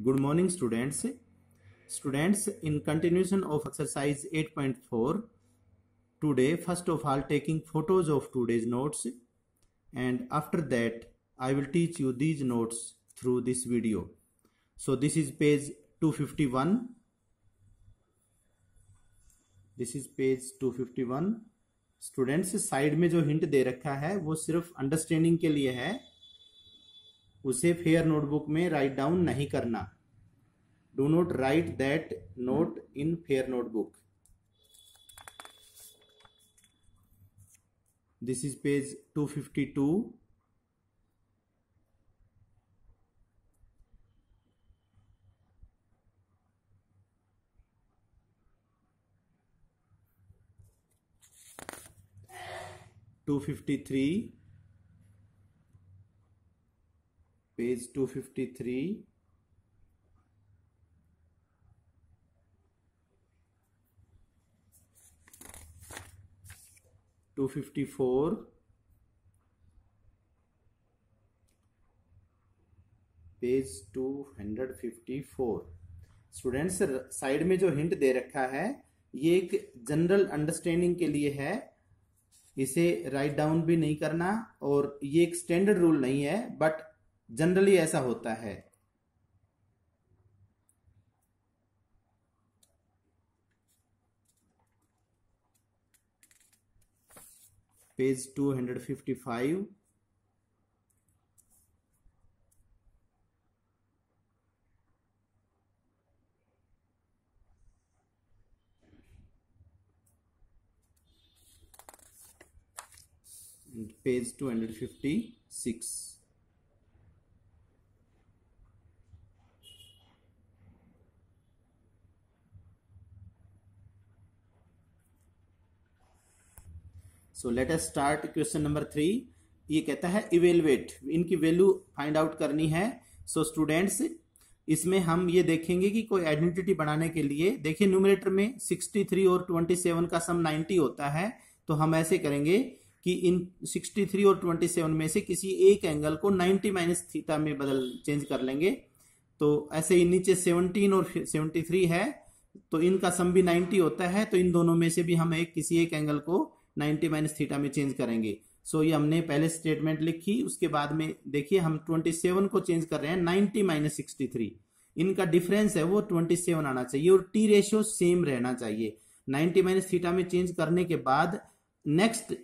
good morning students students in continuation of exercise 8.4 point four today first of all taking photos of today's notes and after that I will teach you these notes through this video so this is page two fifty one this is page two fifty one students side में जो hint दे रखा है वो सिर्फ understanding के लिए है उसे फेयर नोटबुक में राइट डाउन नहीं करना do not write that note in fair notebook this is page 252 253 page 253 254 page 254 students side में जो हिंट दे रखा है ये एक जनरल अंडरस्टैंडिंग के लिए है इसे राइट डाउन भी नहीं करना और ये एक स्टैंडर्ड रूल नहीं है बट जनरली ऐसा होता है page 255 hundred fifty 256 so let's start question number three ये कहता है इवेलुएट इनकी वैल्यू फाइंड आउट करनी है सो so, स्टूडेंट्स इसमें हम ये देखेंगे कि कोई आइडेंटिटी बनाने के लिए देखिए न्यूमिनेटर में 63 और 27 का सम 90 होता है तो हम ऐसे करेंगे कि इन 63 और 27 में से किसी एक एंगल को 90 माइनस थीटा में बदल चेंज कर लेंगे तो ऐसे ही नीचे 17 और 73 है तो इनका सम भी 90 होता है तो इन दोनों में से भी हम एक किसी एक एंगल को नाइन्टी माइनस थीटा में चेंज करेंगे सो so, ये हमने पहले स्टेटमेंट लिखी उसके बाद में देखिए हम ट्वेंटी सेवन को चेंज कर रहे हैं नाइन्टी माइनस सिक्सटी थ्री इनका डिफरेंस है वो ट्वेंटी सेवन आना चाहिए और टी रेशियो सेम रहना चाहिए नाइन्टी माइनस थीटा में चेंज करने के बाद नेक्स्ट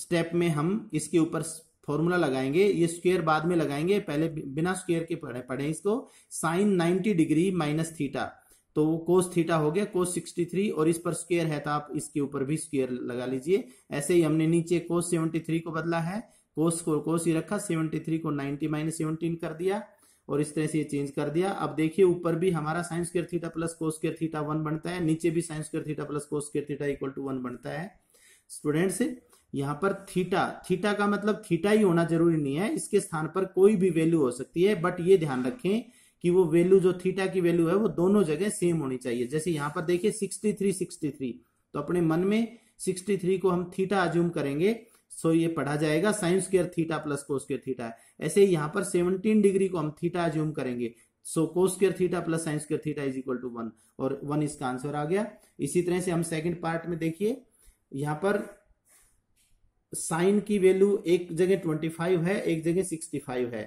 स्टेप में हम इसके ऊपर फॉर्मूला लगाएंगे ये स्क्वेयर बाद में लगाएंगे पहले बिना स्क्वेयर के पढ़े पढ़े इसको sine ninety degree minus theta तो वो कोस थीटा हो गया कोस 63 और इस पर स्क्वेयर है तो आप इसके ऊपर भी स्क्वेयर लगा लीजिए ऐसे ही हमने नीचे कोस 73 को बदला है कोस को कोस ही रखा 73 को 90 माइनस सेवनटीन कर दिया और इस तरह से ये चेंज कर दिया अब देखिए ऊपर भी हमारा sine square theta plus cos square theta one बनता है नीचे भी sine square theta plus cos square theta equal to one बनता है स्टूडेंट से यहाँ पर थीटा थीटा का मतलब थीटा ही होना जरूरी नहीं है इसके स्थान पर कोई भी वैल्यू हो सकती है बट ये ध्यान रखें कि वो वैल्यू जो थीटा की वैल्यू है वो दोनों जगह सेम होनी चाहिए जैसे यहां पर देखिए सिक्सटी थ्री सिक्सटी थ्री तो अपने मन में सिक्सटी थ्री को हम थीटा अज्यूम करेंगे सो ये पढ़ा जाएगा sine square theta plus cos square theta है ऐसे यहां पर सेवनटीन डिग्री को हम थीटा अज्यूम करेंगे so cos square theta plus sine square theta is equal to one और वन इसका आंसर आ गया इसी तरह से हम सेकेंड पार्ट में देखिए यहां पर साइन की वैल्यू एक जगह ट्वेंटी फाइव है एक जगह सिक्सटी फाइव है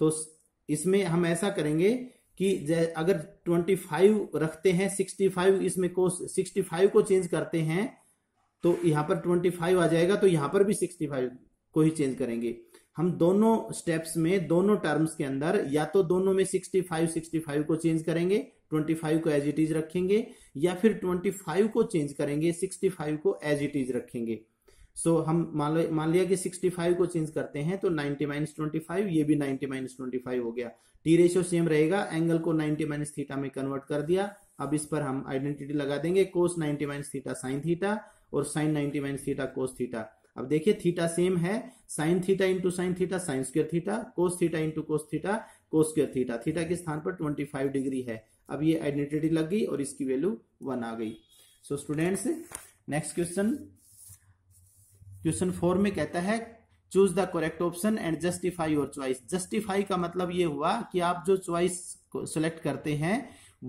तो इसमें हम ऐसा करेंगे कि अगर 25 रखते हैं 65 इसमें को 65 को चेंज करते हैं तो यहां पर 25 आ जाएगा तो यहां पर भी 65 को ही चेंज करेंगे हम दोनों स्टेप्स में दोनों टर्म्स के अंदर या तो दोनों में 65 65 को चेंज करेंगे 25 को एज इट इज रखेंगे या फिर 25 को चेंज करेंगे 65 को एज इट इज रखेंगे सो so, हम मान लो मान लिया कि 65 को चेंज करते हैं तो 90 माइनस ट्वेंटी ये भी 90 माइनस ट्वेंटी हो गया टी रेशियो सेम रहेगा एंगल को 90 माइनस थीटा में कन्वर्ट कर दिया अब इस पर हम आइडेंटिटी लगा देंगे cos 90 minus theta sine theta और sine 90 minus theta cos theta अब देखिए थीटा सेम है sine theta into sine theta sine square theta cos theta into cos theta cos square theta theta के स्थान पर ट्वेंटी डिग्री है अब ये आइडेंटिटी लग गई और इसकी वैल्यू वन आ गई so students next question question four में कहता है choose the correct option and justify your choice justify का मतलब ये हुआ कि आप जो चॉइस सेलेक्ट करते हैं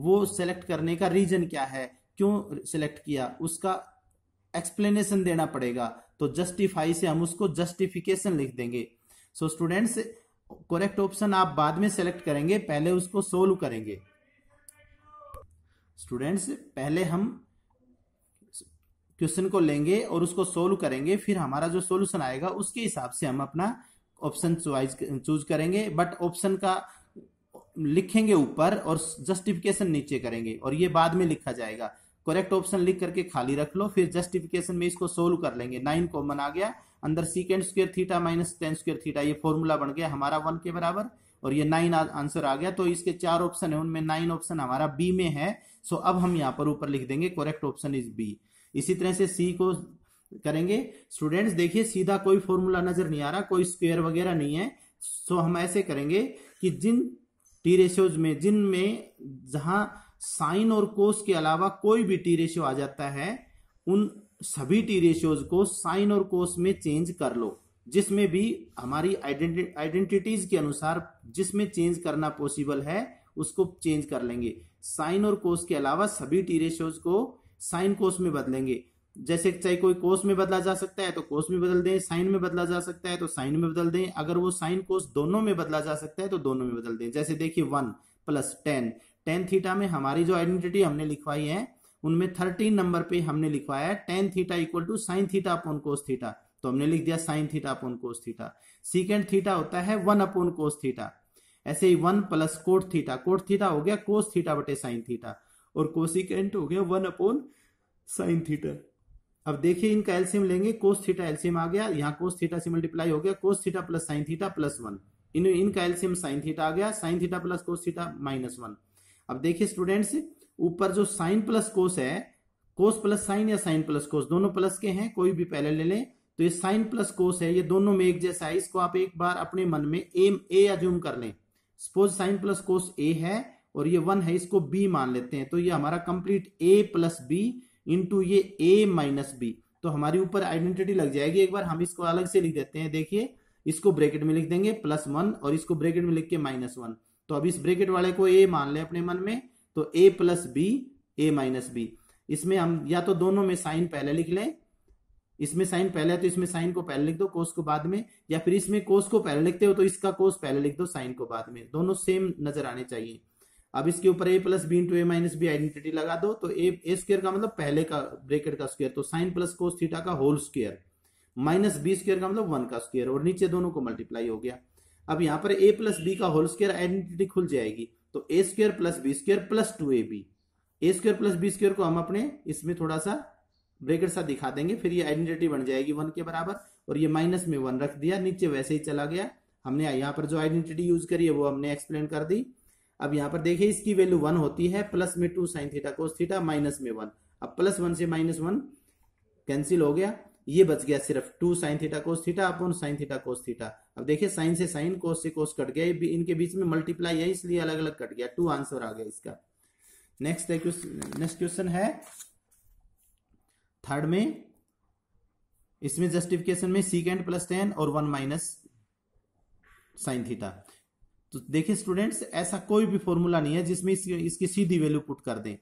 वो सिलेक्ट करने का रीजन क्या है क्यों सिलेक्ट किया उसका एक्सप्लेनेशन देना पड़ेगा तो जस्टिफाई से हम उसको जस्टिफिकेशन लिख देंगे सो स्टूडेंट्स करेक्ट ऑप्शन आप बाद में सेलेक्ट करेंगे पहले उसको सोल्व करेंगे स्टूडेंट्स पहले हम क्वेश्चन को लेंगे और उसको सोल्व करेंगे फिर हमारा जो सोल्यूशन आएगा उसके हिसाब से हम अपना ऑप्शन चॉइस चूज करेंगे बट ऑप्शन का लिखेंगे ऊपर और जस्टिफिकेशन नीचे करेंगे और ये बाद में लिखा जाएगा करेक्ट ऑप्शन लिख करके खाली रख लो फिर जस्टिफिकेशन में इसको सोल्व कर लेंगे नाइन कॉमन आ गया अंदर second square theta minus tan square theta ये फॉर्मूला बन गया हमारा वन के बराबर और ये नाइन आंसर आ गया तो इसके चार ऑप्शन है उनमें नाइन ऑप्शन हमारा बी में है सो अब हम यहाँ पर ऊपर लिख देंगे करेक्ट ऑप्शन इज बी इसी तरह से सी को करेंगे स्टूडेंट्स देखिए सीधा कोई फॉर्मूला नजर नहीं आ रहा कोई स्क्वेयर वगैरह नहीं है सो हम ऐसे करेंगे कि जिन टी रेशियोज में जिन में जहां साइन और कोस के अलावा कोई भी टी रेशियो आ जाता है उन सभी टी रेशियोज को साइन और कोस में चेंज कर लो जिसमें भी हमारी आइडेंटिटीज के अनुसार जिसमें चेंज करना पॉसिबल है उसको चेंज कर लेंगे साइन और कोस के अलावा सभी टी रेशियोज को साइन कोस में बदलेंगे जैसे चाहे कोई कोस में बदला जा सकता है तो कोस में बदल दें साइन में बदला जा सकता है तो साइन में बदल दें अगर वो साइन कोस दोनों में बदला जा सकता है तो दोनों में बदल दें जैसे देखिए one plus tan tan theta में हमारी जो आइडेंटिटी हमने लिखवाई है उनमें थर्टीन नंबर पे हमने लिखवाया है tan theta equal to sine theta upon cos theta तो हमने लिख दिया sine theta upon cos theta secant theta होता है वन अपॉन कोस थीटा ऐसे ही one plus cot theta cot theta हो गया कोस थीटा बटे साइन थीटा और कोसिकेंट हो गया वन अपॉन साइन थीटा अब देखिए इनका एल्सियम लेंगे कोस थीटा एल्सियम आ गया यहाँ कोस थीटा से मल्टीप्लाई हो गया cos theta plus sine theta plus one इन इनका एल्सियम साइन थीटा आ गया sine theta plus cos theta minus one अब देखिए स्टूडेंट्स ऊपर जो साइन प्लस कोस है कोस प्लस साइन या साइन प्लस कोस दोनों प्लस के हैं कोई भी पहले ले लें तो ये साइन प्लस कोस है ये दोनों में एक जैसा है इसको आप एक बार अपने मन में एम ए अज्यूम कर लें suppose sine plus cos A है और ये वन है इसको बी मान लेते हैं तो ये हमारा complete A plus B into ये ए माइनस बी तो हमारे ऊपर आइडेंटिटी लग जाएगी एक बार हम इसको अलग से लिख देते हैं देखिए इसको ब्रैकेट में लिख देंगे प्लस वन और इसको ब्रैकेट में लिख के माइनस वन तो अब इस ब्रैकेट वाले को ए मान ले अपने मन में तो A plus B A minus B इसमें हम या तो दोनों में साइन पहले लिख लें इसमें साइन पहले है तो इसमें साइन को पहले लिख दो कोस को बाद में या फिर इसमें कोस को पहले लिखते हो तो इसका कोस पहले लिख दो साइन को बाद में दोनों सेम नजर आने चाहिए अब इसके ऊपर A plus B into A minus B identity लगा दो तो ए ए स्क्र का मतलब पहले का ब्रेकेट का स्क्वायर तो साइन प्लस कोस थीटा का whole square minus B square का मतलब वन का स्क्वायर और नीचे दोनों को मल्टीप्लाई हो गया अब यहाँ पर ए प्लस बी का होल स्क्वायर आइडेंटिटी खुल जाएगी तो A square plus B square plus two A B A square plus B square को हम अपने इसमें थोड़ा सा ब्रेकेट सा दिखा देंगे फिर ये आइडेंटिटी बन जाएगी वन के बराबर और ये माइनस में वन रख दिया नीचे वैसे ही चला गया हमने यहाँ पर जो आइडेंटिटी यूज करी है वो हमने एक्सप्लेन कर दी अब यहां पर देखिए इसकी वैल्यू वन होती है प्लस में two sine theta cos theta minus में वन अब प्लस वन से माइनस वन कैंसिल हो गया ये बच गया सिर्फ two sine theta cos theta upon sine theta cos theta अब देखिए साइन से साइन कोस से कोस कट गया इनके बीच में मल्टीप्लाई है इसलिए अलग अलग कट गया टू आंसर आ गया इसका नेक्स्ट नेक्स्ट क्वेश्चन है थर्ड में इसमें जस्टिफिकेशन में सीकेंड प्लस टेन और वन माइनस साइन थीटा तो देखिए स्टूडेंट्स ऐसा कोई भी फॉर्मूला नहीं है जिसमें इसकी, इसकी सीधी वैल्यू पुट कर दें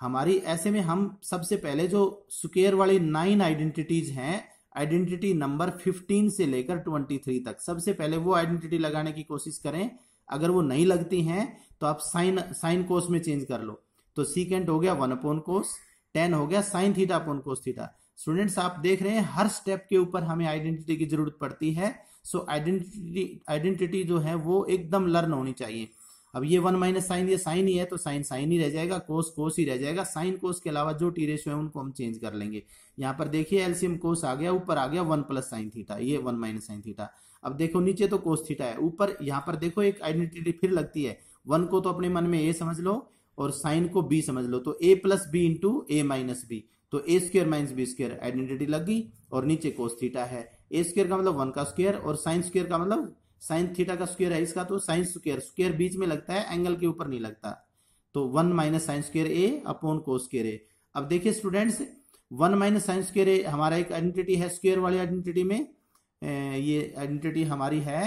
हमारी ऐसे में हम सबसे पहले जो स्क्वेयर वाली नाइन आइडेंटिटीज हैं आइडेंटिटी नंबर 15 से लेकर 23 तक सबसे पहले वो आइडेंटिटी लगाने की कोशिश करें अगर वो नहीं लगती हैं तो आप साइन साइन कोस में चेंज कर लो तो सीकेंट हो गया वन अपोन कोस टेन हो गया sine theta upon cos theta students आप देख रहे हैं हर स्टेप के ऊपर हमें आइडेंटिटी की जरूरत पड़ती है सो आइडेंटिटी आइडेंटिटी जो है वो एकदम लर्न होनी चाहिए अब ये वन माइनस साइन ये साइन ही है तो साइन साइन ही रह जाएगा कोस कोस ही रह जाएगा साइन कोस के अलावा जो टी रेशो है उनको हम चेंज कर लेंगे यहाँ पर देखिए एलसीएम कोस आ गया ऊपर आ गया वन प्लस साइन थीटा ये वन माइनस साइन थीटा अब देखो नीचे तो कोस थीटा है ऊपर यहाँ पर देखो एक आइडेंटिटी फिर लगती है वन को तो अपने मन में ए समझ लो और साइन को बी समझ लो तो A plus B into A minus B तो A square minus B square identity लग गई और नीचे कोस थीटा है ए स्क्र का मतलब वन का स्क्वेयर और साइन स्क्र का मतलब साइन थीटा का स्क्वेयर है इसका तो साइन स्क्र स्क्र बीच में लगता है एंगल के ऊपर नहीं लगता तो one minus sine square A upon cos square A अब देखिए students one minus sine square A हमारा एक आइडेंटिटी है स्क्वेयर वाली आइडेंटिटी में ये आइडेंटिटी हमारी है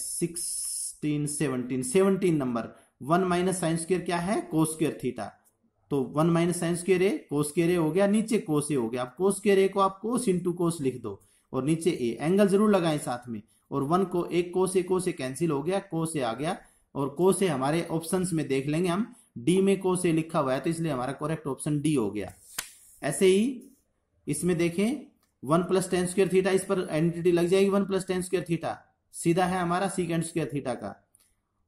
sixteen seventeen seventeen number one minus sine square क्या है को स्क्र थीटा तो one minus sine square A cos के रे हो गया नीचे कोस ए हो गया आप कोस के रे को आप कोस इंटू कोस लिख दो और नीचे ए एंगल जरूर लगाएं साथ में और वन को एक कोस ए कोस ए कैंसिल हो गया कोस ए आ गया और कोस ए हमारे ऑप्शन में देख लेंगे हम डी में कोस ए लिखा हुआ है तो इसलिए हमारा करेक्ट ऑप्शन डी हो गया ऐसे ही इसमें देखें one plus tan square theta इस पर आइडेंटिटी लग जाएगी one plus tan square theta सीधा है हमारा सीकेंड स्क्र थीटा का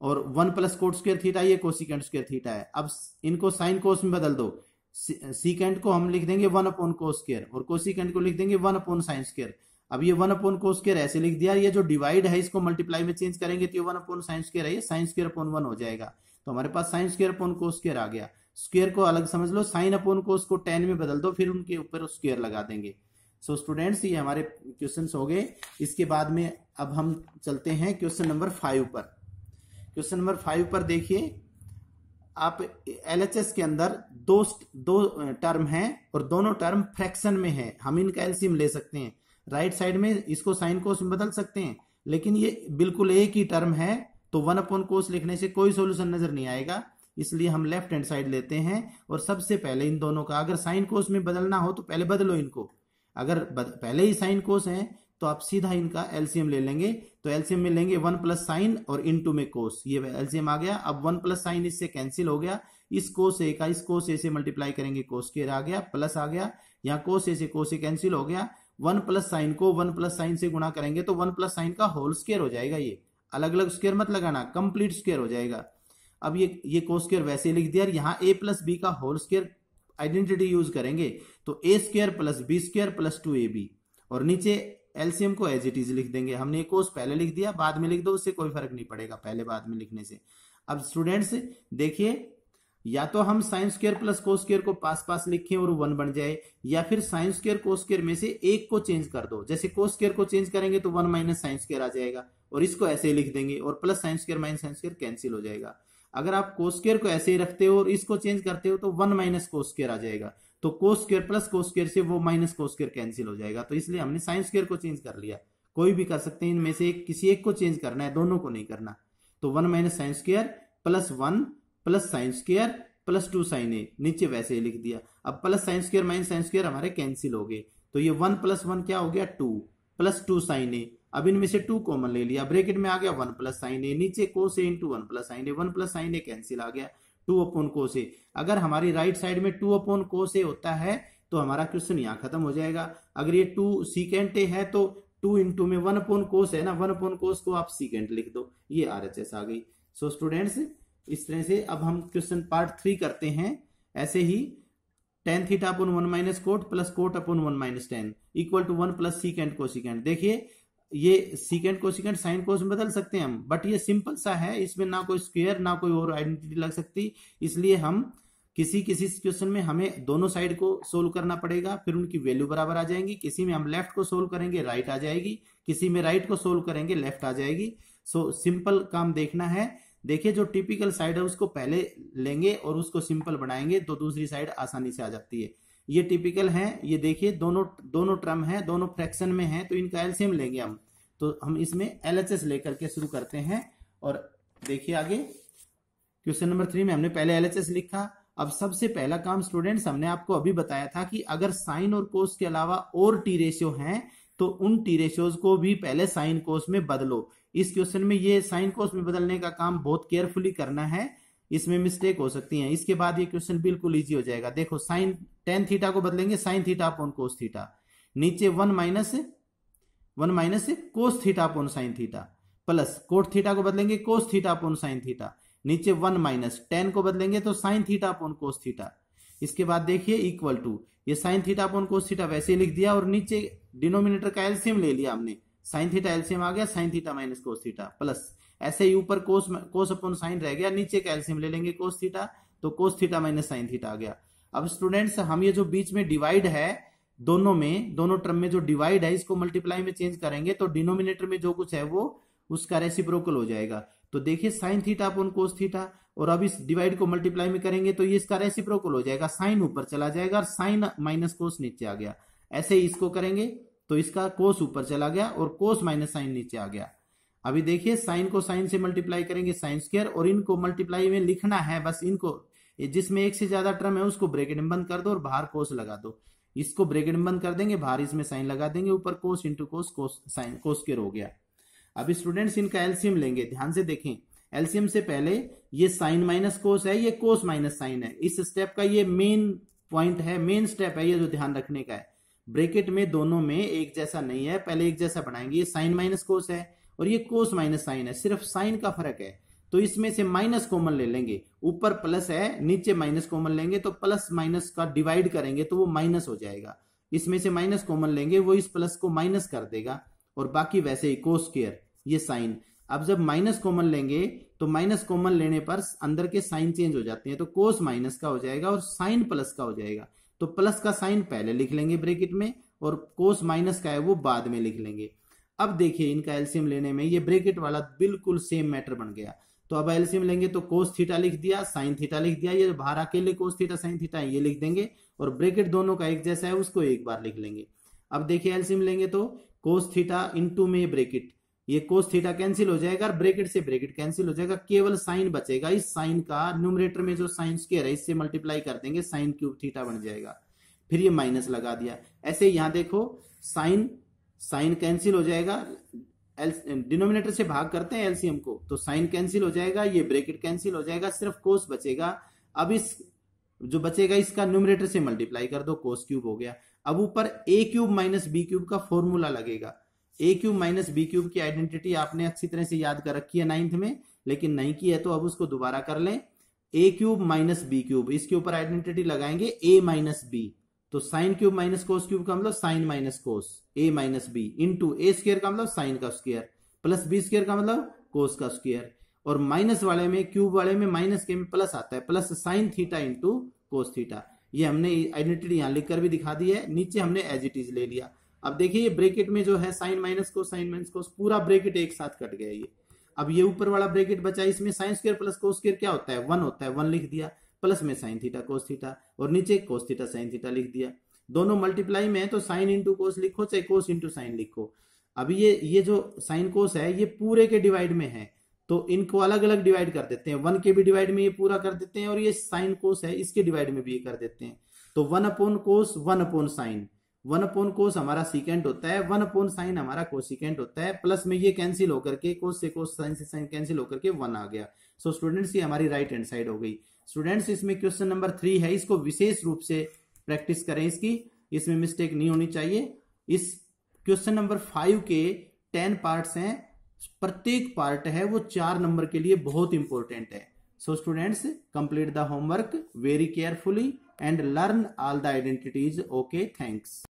और one plus cot square theta ये कोसिकेंट स्क्र थीटा है अब इनको साइन कोस में बदल दो सीकेंट को हम लिख देंगे वन अपोन को स्क्र और कोसिकेंट को लिख देंगे वन अपोन साइन स्क्र अब ये वन अपोन को स्क्र ऐसे लिख दिया ये जो डिवाइड है इसको मल्टीप्लाई में चेंज करेंगे तो वन अपॉन साइन स्क्र है साइन स्क्र अपॉन वन हो जाएगा तो हमारे पास sine square upon cos square आ गया स्क्र को अलग समझ लो साइन अपोन कोस को टेन में बदल दो फिर उनके ऊपर स्क्र लगा देंगे सो so, स्टूडेंट्स ये हमारे क्वेश्चंस हो गए इसके बाद में अब हम चलते हैं क्वेश्चन नंबर फाइव पर क्वेश्चन नंबर फाइव पर देखिए आप एलएचएस के अंदर दो दो टर्म है और दोनों टर्म फ्रैक्शन में है हम इनका एलसीएम ले सकते हैं राइट right साइड में इसको साइन कोस में बदल सकते हैं लेकिन ये बिल्कुल एक ही टर्म है तो वन अपॉन कोस लिखने से कोई सोल्यूशन नजर नहीं आएगा इसलिए हम लेफ्ट हैंड साइड लेते हैं और सबसे पहले इन दोनों का अगर साइन कोस में बदलना हो तो पहले बदलो इनको अगर बद, पहले ही साइन कोस है तो आप सीधा इनका एलसीएम ले लेंगे तो एलसीएम में लेंगे वन प्लस साइन और इन टू में कोस ये एलसीएम आ गया अब वन प्लस साइन इससे कैंसिल हो गया इस कोस ए का इस कोस ए से मल्टीप्लाई करेंगे कोस के आ गया प्लस आ गया यहाँ कोस ए से कोस ए कैंसिल हो गया वन प्लस साइन को वन प्लस साइन से गुणा करेंगे तो वन प्लस साइन का होल स्केयर हो जाएगा ये अलग अलग स्केयर मत लगाना कंप्लीट स्केयर हो जाएगा अब ये ये को स्केयर वैसे लिख दिया यहाँ ए प्लस बी का होल स्केयर आइडेंटिटी यूज करेंगे तो A square plus B square plus two A B और नीचे एलसीएम को एज इट इज लिख देंगे हमने एक कोर्स पहले लिख दिया बाद में लिख दो उससे कोई फर्क नहीं पड़ेगा पहले बाद में लिखने से अब स्टूडेंट्स देखिए या तो हम sine square plus cos square को पास पास लिखें और वन बन जाए या फिर साइंस केयर को स्क्र में से एक को चेंज कर दो जैसे को केयर को चेंज करेंगे तो वन माइनस साइंस केयर आ जाएगा और इसको ऐसे ही लिख देंगे और plus sine square minus sine square cancel हो जाएगा अगर आप केयर को ऐसे ही रखते हो और इसको चेंज करते हो तो वन माइनस केयर आ जाएगा तो cos square plus cos square से वो माइनस कोस स्क्र कैंसिल हो जाएगा तो इसलिए हमने साइन स्क्र को चेंज कर लिया कोई भी कर सकते हैं इनमें से एक किसी एक को चेंज करना है दोनों को नहीं करना तो one minus sine square plus one plus sine square plus two sine A नीचे वैसे ही लिख दिया अब plus sine square minus sine square हमारे कैंसिल हो गए तो ये वन प्लस वन क्या हो गया two plus two sine A अब इनमें से टू कॉमन ले लिया ब्रेकेट में आ गया वन प्लस साइन ए नीचे को से इन two one plus sine A one plus sine A cancel आ गया टू अपॉन कोस ए अगर हमारी राइट साइड में टू अपॉन कोस ए होता है तो हमारा क्वेश्चन यहाँ खत्म हो जाएगा अगर ये टू सीकेंट ए है तो टू इंटू में वन अपॉन कोस है ना वन अपॉन कोस को आप सीकेंट लिख दो ये आर एच एस आ गई सो so, स्टूडेंट्स इस तरह से अब हम क्वेश्चन पार्ट थ्री करते हैं ऐसे ही tan theta upon one minus cot plus cot upon one minus tan equal to one plus secant cosecant देखिए ये को कोसिकेंड साइन कोस में बदल सकते हैं हम बट ये सिंपल सा है इसमें ना कोई स्क्वेयर ना कोई और आइडेंटिटी लग सकती इसलिए हम किसी किसी सिचुएशन में हमें दोनों साइड को सोल्व करना पड़ेगा फिर उनकी वैल्यू बराबर आ जाएंगी किसी में हम लेफ्ट को सोल्व करेंगे राइट आ जाएगी किसी में राइट को सोल्व करेंगे लेफ्ट आ जाएगी सो सिंपल काम देखना है देखिए जो टिपिकल साइड है उसको पहले लेंगे और उसको सिंपल बनाएंगे तो दूसरी साइड आसानी से आ जाती है ये टिपिकल हैं ये देखिए दोनों दोनों ट्रम हैं दोनों फ्रैक्शन में हैं तो इनका एलसीएम लेंगे हम तो हम इसमें एलएचएस लेकर के शुरू करते हैं और देखिए आगे क्वेश्चन नंबर थ्री में हमने पहले एलएचएस लिखा अब सबसे पहला काम स्टूडेंट्स हमने आपको अभी बताया था कि अगर साइन और कोस के अलावा और टी रेशियो है तो उन टी रेशियोज को भी पहले साइन कोस में बदलो इस क्वेश्चन में ये साइन कोस में बदलने का काम बहुत केयरफुली करना है इसमें मिस्टेक हो सकती है इसके बाद ये क्वेश्चन बिल्कुल ईजी हो जाएगा देखो साइन टेन थीटा को बदलेंगे sine theta upon cos theta नीचे one minus one minus cos theta upon sine theta plus cot theta को बदलेंगे cos theta upon sine theta नीचे वन माइनस टेन को बदलेंगे तो sine theta upon cos theta इसके बाद देखिए इक्वल टू ये sine theta upon cos theta वैसे ही लिख दिया और नीचे डिनोमिनेटर का एल्सियम ले लिया हमने साइन थीटा एल्सियम आ गया sine theta minus cos theta plus ऐसे ही ऊपर कोस कोस अपॉन साइन रह गया नीचे कैल्सियम ले लेंगे कोस थीटा तो cos theta minus sine theta आ गया अब स्टूडेंट्स हम ये जो बीच में डिवाइड है दोनों में दोनों टर्म में जो डिवाइड है इसको मल्टीप्लाई में चेंज करेंगे तो डिनोमिनेटर में जो कुछ है वो उसका रेसिप्रोकल हो जाएगा तो देखिए sine theta upon cos theta और अब इस डिवाइड को मल्टीप्लाई में करेंगे तो ये इसका रेसिप्रोकल हो जाएगा साइन ऊपर चला जाएगा और साइन माइनस कोस नीचे आ गया ऐसे ही इसको करेंगे तो इसका कोस ऊपर चला गया और कोस माइनस साइन नीचे आ गया अभी देखिए साइन को साइन से मल्टीप्लाई करेंगे साइन स्क्र और इनको मल्टीप्लाई में लिखना है बस इनको जिसमें एक से ज्यादा टर्म है उसको ब्रेकेट में बंद कर दो और बाहर कोस लगा दो इसको ब्रेकेट में बंद कर देंगे बाहर इसमें साइन लगा देंगे ऊपर cos into cos cos sine cos square हो गया अभी स्टूडेंट्स इनका एल्सियम लेंगे ध्यान से देखें एल्सियम से पहले ये साइन माइनस कोस है ये कोस माइनस साइन है इस स्टेप का ये मेन पॉइंट है मेन स्टेप है ये जो ध्यान रखने का है ब्रेकेट में दोनों में एक जैसा नहीं है पहले एक जैसा बनाएंगे ये साइन माइनस कोस है और ये कोस माइनस साइन है सिर्फ साइन का फर्क है तो इसमें से माइनस कॉमन ले लेंगे ऊपर प्लस है नीचे माइनस कॉमन लेंगे तो प्लस माइनस का डिवाइड करेंगे तो वो माइनस हो जाएगा इसमें से माइनस कॉमन लेंगे वो इस प्लस को माइनस कर देगा और बाकी वैसे ही कोस स्केयर ये साइन अब जब माइनस कॉमन लेंगे तो माइनस कॉमन लेने पर अंदर के साइन चेंज हो जाते हैं तो कोस माइनस का हो जाएगा और साइन प्लस का हो जाएगा तो प्लस का साइन पहले लिख लेंगे ब्रेकेट में और कोस माइनस का है वो बाद में लिख लेंगे अब देखिए इनका एल्सियम लेने में ये ब्रेकेट वाला बिल्कुल सेम मैटर बन गया तो अब एल्सियम लेंगे तो कोस थीटा लिख दिया साइन थीटा लिख दिया ये बाहर अकेले कोस थीटा साइन थीटा ये लिख देंगे और ब्रेकेट दोनों का एक जैसा है उसको एक बार लिख लेंगे अब देखिए एल्सियम लेंगे तो कोस थीटा इंटू में ब्रेकेट ये कोस थीटा कैंसिल हो जाएगा और ब्रेकेट से ब्रेकेट कैंसिल हो जाएगा केवल साइन बचेगा इस साइन का न्यूमरेटर में जो साइन स्केयर है इससे मल्टीप्लाई कर देंगे साइन क्यूब थीटा बन जाएगा फिर ये माइनस लगा दिया ऐसे यहां देखो साइन साइन कैंसिल हो जाएगा एल डिनोमिनेटर से भाग करते हैं एलसीएम को तो साइन कैंसिल हो जाएगा ये ब्रेकेट कैंसिल हो जाएगा सिर्फ कोस बचेगा अब इस जो बचेगा इसका न्यूमिनेटर से मल्टीप्लाई कर दो कोस क्यूब हो गया अब ऊपर A cube minus B cube का फॉर्मूला लगेगा A cube minus B cube की आइडेंटिटी आपने अच्छी तरह से याद कर रखी है नाइन्थ में लेकिन नहीं की है तो अब उसको दोबारा कर लें A cube minus B cube इसके ऊपर आइडेंटिटी लगाएंगे ए माइनस बी तो sine cube minus cos cube का मतलब sine minus cos A minus B into A square का मतलब साइन का स्क्वेयर प्लस बी स्क्र का मतलब कोस का स्क्वेयर और माइनस वाले में क्यूब वाले में माइनस के में प्लस आता है plus sine theta into cos theta ये हमने आइडेंटिटी यहां लिखकर भी दिखा दी है नीचे हमने एज इट इज ले लिया अब देखिए ये ब्रेकेट में जो है sine minus cos sine minus cos पूरा ब्रेकेट एक साथ कट गया ये अब ये ऊपर वाला ब्रेकेट बचा इसमें sine square plus cos square क्या होता है वन होता है वन लिख दिया प्लस में साइन थीटा कोस थीटा और नीचे कोस थीटा साइन थीटा लिख दिया दोनों मल्टीप्लाई में है तो साइन इंटू कोस लिखो चाहे कोस इंटू साइन लिखो अब ये ये जो साइन कोस है ये पूरे के डिवाइड में है तो इनको अलग अलग डिवाइड कर देते हैं वन के भी डिवाइड में ये पूरा कर देते हैं और ये साइन कोस है इसके डिवाइड में भी ये कर देते हैं तो one upon cos one upon sine one upon cos हमारा सीकेंट होता है वन अपोन साइन हमारा कोसिकेंट होता है प्लस में ये कैंसिल होकर के कोस से कोस साइन से साइन कैंसिल होकर के वन आ गया सो स्टूडेंट्स ये हमारी राइट हैंड साइड हो गई स्टूडेंट्स इसमें क्वेश्चन नंबर थ्री है इसको विशेष रूप से प्रैक्टिस करें इसकी इसमें मिस्टेक नहीं होनी चाहिए इस क्वेश्चन नंबर फाइव के टेन पार्ट्स हैं प्रत्येक पार्ट है वो चार नंबर के लिए बहुत इंपॉर्टेंट है so students complete the homework very carefully and learn all the identities okay thanks